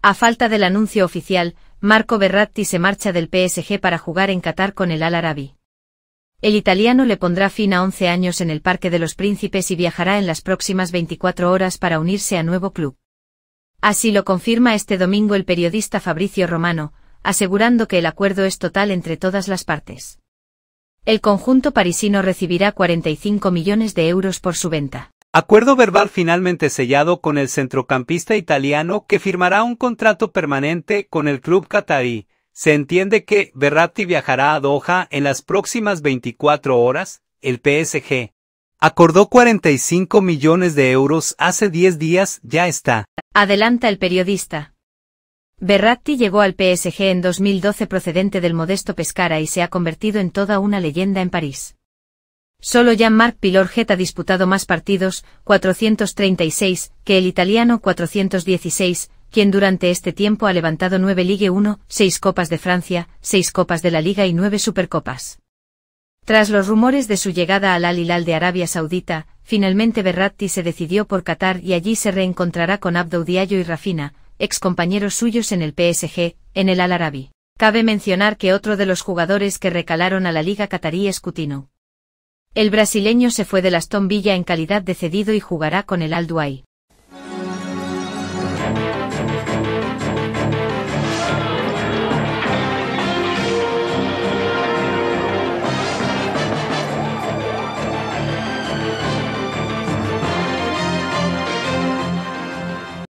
A falta del anuncio oficial, Marco Berratti se marcha del PSG para jugar en Qatar con el Al Arabi. El italiano le pondrá fin a 11 años en el Parque de los Príncipes y viajará en las próximas 24 horas para unirse a nuevo club. Así lo confirma este domingo el periodista Fabricio Romano, asegurando que el acuerdo es total entre todas las partes. El conjunto parisino recibirá 45 millones de euros por su venta. Acuerdo verbal finalmente sellado con el centrocampista italiano que firmará un contrato permanente con el club qatarí. Se entiende que Berratti viajará a Doha en las próximas 24 horas. El PSG acordó 45 millones de euros hace 10 días, ya está. Adelanta el periodista. Berratti llegó al PSG en 2012 procedente del modesto Pescara y se ha convertido en toda una leyenda en París. Solo ya marc Pilorget ha disputado más partidos, 436, que el italiano 416, quien durante este tiempo ha levantado nueve Ligue 1, seis Copas de Francia, seis Copas de la Liga y nueve Supercopas. Tras los rumores de su llegada al Al Hilal de Arabia Saudita, finalmente Berratti se decidió por Qatar y allí se reencontrará con Abdou Diallo y Rafina, excompañeros suyos en el PSG, en el Al Arabi. Cabe mencionar que otro de los jugadores que recalaron a la Liga Qatarí es Coutinho. El brasileño se fue de Aston Villa en calidad de cedido y jugará con el Alduay.